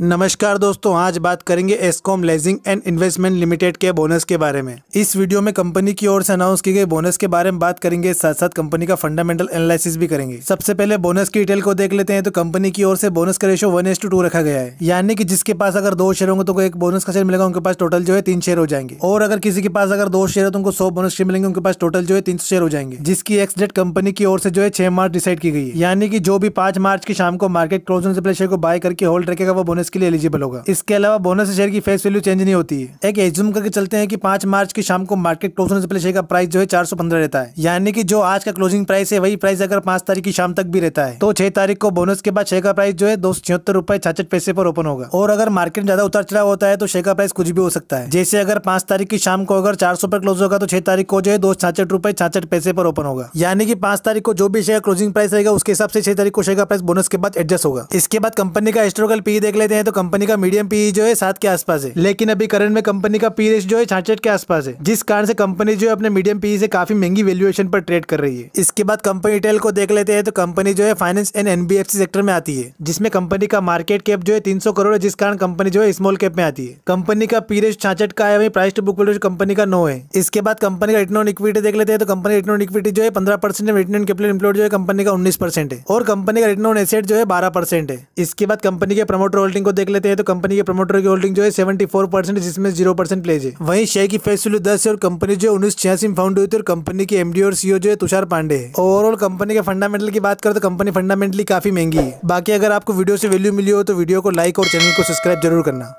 नमस्कार दोस्तों आज बात करेंगे Ascom leasing and investment limited के बोनस के बारे में इस वीडियो में कंपनी की ओर से अनाउंस की गई बोनस के बारे में बात करेंगे साथ साथ कंपनी का फंडामेंटल एनालिसिस भी करेंगे सबसे पहले बोनस की डिटेल को देख लेते हैं तो कंपनी की ओर से बोनस का ratio one is to two रखा गया है यानी कि जिसके पास अगर दो शेयर होंगे तो एक बोनस का शेयर मिलेगा उनके पास टोटल जो है तीन शेयर हो जाएंगे और अगर किसी के पास अगर दो शेयर हो तो उनको सौ बोनस शेयर मिलेंगे उनके पास टोटल जो है तीन शेयर हो जाएंगे जिसकी एक्स डेट कंपनी की ओर से जो है छह मार्च डिसाइड की गई है यानी कि जो भी पांच मार्च की शाम को मार्केट क्लोज होने से पहले शेयर को बाय करके होल्ड रखेगा वो बोनस शेयर्स के लिए एलिजिबल होगा इसके अलावा बोनस शेयर की फेस वैल्यू चेंज नहीं होती है एक एज्यूम करके चलते हैं कि पांच मार्च की शाम को मार्केट क्लोज होने से पहले शेयर का प्राइस जो है चार रहता है यानी कि जो आज का क्लोजिंग प्राइस है वही प्राइस अगर पांच तारीख की शाम तक भी रहता है तो छह तारीख को बोनस के बाद शेयर का प्राइस जो है दो रुपए छाछठ पैसे पर ओपन होगा और अगर मार्केट ज्यादा उतार चढ़ाव होता है तो शेयर का प्राइस कुछ भी हो सकता है जैसे अगर पांच तारीख की शाम को अगर चार सौ पर क्लोज होगा तो छह तारीख को जो है दो छाछठ रुपए छाछठ पैसे पर ओपन होगा यानी कि पांच तारीख को जो भी शेयर क्लोजिंग प्राइस रहेगा उसके हिसाब से छह तारीख को शेयर का प्राइस बोनस के बाद एडजस्ट होगा इसके बाद कंपनी का हिस्टोरिकल पी e देख लेते हैं हैं तो कंपनी का मीडियम पी e जो है सात के आसपास है लेकिन अभी करंट में कंपनी का पी रेस जो है छाछठ के आसपास है जिस कारण से कंपनी जो है अपने मीडियम पी e से काफी महंगी वैल्यूएशन पर ट्रेड कर रही है इसके बाद कंपनी टेल को देख लेते हैं तो कंपनी जो है फाइनेंस एंड एनबीएफसी सेक्टर में आती है जिसमें कंपनी का मार्केट कैप जो है तीन करोड़ है जिस कारण कंपनी जो है स्मॉल कैप में आती है कंपनी का पी रेस छाछठ का है price to book value company का नो है इसके बाद कंपनी का रिटर्न ऑन इक्विटी देख लेते हैं तो कंपनी रिटर्न ऑन इक्विटी जो है पंद्रह percent return on capital employ जो है कंपनी का उन्नीस परसेंट है और कंपनी का रिटर्न ऑन एसेट जो है बारह परसेंट है इसके बाद कंपनी के प्रमोटर होल्डिंग को देख लेते हैं तो कंपनी के प्रमोटर की होल्डिंग जो है सेवेंटी फोर परसेंट जिसमें जीरो परसेंट प्लेज है वही शेयर की फेस वैल्यू दस है और कंपनी जो उन्नीस छियासी में फाउंड हुई थी और कंपनी के एमडी और सीईओ e जो है तुषार पांडे ओवरऑल कंपनी के फंडामेंटल की बात करें तो कंपनी फंडामेंटली काफी महंगी है बाकी अगर आपको वीडियो से वैल्यू मिली हो तो वीडियो को लाइक और चैनल को सब्सक्राइब जरूर करना